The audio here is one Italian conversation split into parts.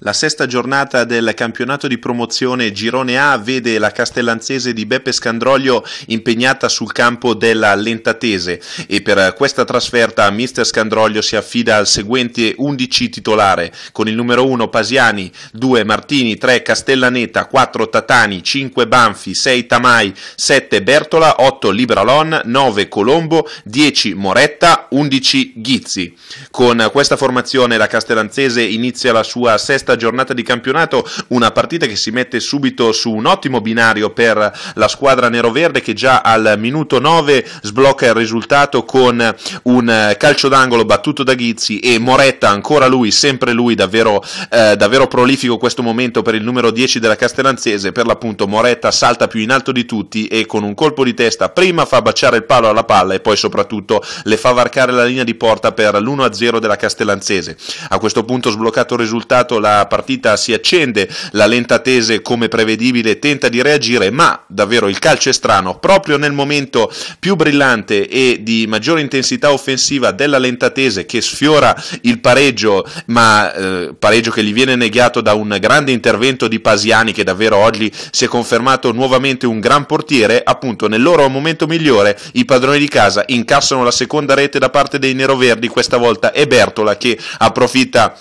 La sesta giornata del campionato di promozione Girone A vede la castellanzese di Beppe Scandroglio impegnata sul campo della Lentatese e per questa trasferta mister Scandroglio si affida al seguente 11 titolare con il numero 1 Pasiani, 2 Martini, 3 Castellaneta, 4 Tatani, 5 Banfi, 6 Tamai, 7 Bertola, 8 Libralon, 9 Colombo, 10 Moretta, 11 Ghizzi. Con questa formazione la castellanzese inizia la sua sesta sesta giornata di campionato, una partita che si mette subito su un ottimo binario per la squadra nero-verde che già al minuto 9 sblocca il risultato con un calcio d'angolo battuto da Ghizzi e Moretta, ancora lui, sempre lui, davvero, eh, davvero prolifico questo momento per il numero 10 della Castellanzese, per l'appunto Moretta salta più in alto di tutti e con un colpo di testa prima fa baciare il palo alla palla e poi soprattutto le fa varcare la linea di porta per l'1-0 della Castellanzese. A questo punto sbloccato il risultato la partita si accende, la lenta tese come prevedibile tenta di reagire, ma davvero il calcio è strano, proprio nel momento più brillante e di maggiore intensità offensiva della lenta tese che sfiora il pareggio, ma eh, pareggio che gli viene negato da un grande intervento di Pasiani che davvero oggi si è confermato nuovamente un gran portiere, appunto nel loro momento migliore i padroni di casa incassano la seconda rete da parte dei neroverdi, questa volta è Bertola che approfitta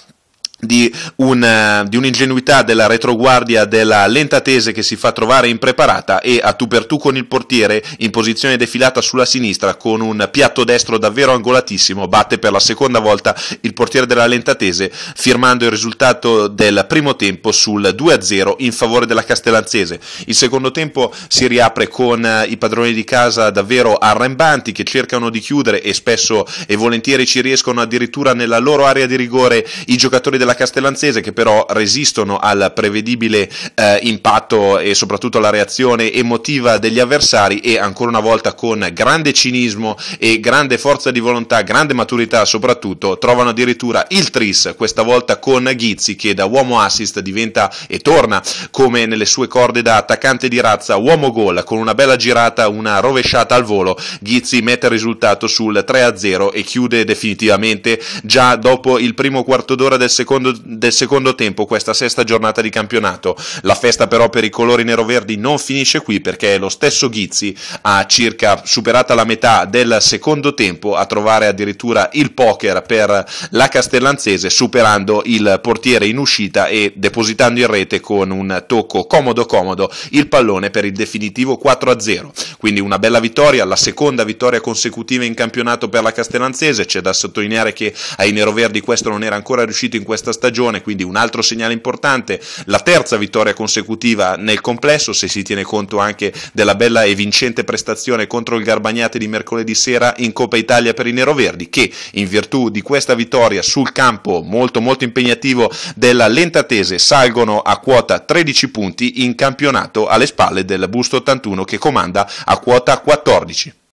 di, un, eh, di, un'ingenuità della retroguardia della lentatese che si fa trovare impreparata e a tu per tu con il portiere in posizione defilata sulla sinistra con un piatto destro davvero angolatissimo batte per la seconda volta il portiere della lentatese firmando il risultato del primo tempo sul 2-0 in favore della Castellanzese il secondo tempo si riapre con eh, i padroni di casa davvero arrembanti che cercano di chiudere e spesso e volentieri ci riescono addirittura nella loro area di rigore i giocatori della della Castellanzese che però resistono al prevedibile eh, impatto e soprattutto alla reazione emotiva degli avversari e ancora una volta con grande cinismo e grande forza di volontà, grande maturità soprattutto, trovano addirittura il tris, questa volta con Ghizzi che da uomo assist diventa e torna come nelle sue corde da attaccante di razza uomo gol con una bella girata, una rovesciata al volo, Ghizzi mette il risultato sul 3-0 e chiude definitivamente già dopo il primo quarto d'ora del secondo secondo, del secondo tempo questa sesta giornata di campionato. La festa però per i colori neroverdi non finisce qui perché lo stesso Ghizzi ha circa superata la metà del secondo tempo a trovare addirittura il poker per la Castellanzese superando il portiere in uscita e depositando in rete con un tocco comodo comodo il pallone per il definitivo 4-0. Quindi una bella vittoria, la seconda vittoria consecutiva in campionato per la Castellanzese, c'è da sottolineare che ai neroverdi questo non era ancora riuscito in questa questa stagione, quindi un altro segnale importante, la terza vittoria consecutiva nel complesso, se si tiene conto anche della bella e vincente prestazione contro il Garbagnate di mercoledì sera in Coppa Italia per i Neroverdi, che in virtù di questa vittoria sul campo molto molto impegnativo della Lentatese salgono a quota 13 punti in campionato alle spalle del Busto 81 che comanda a quota 14.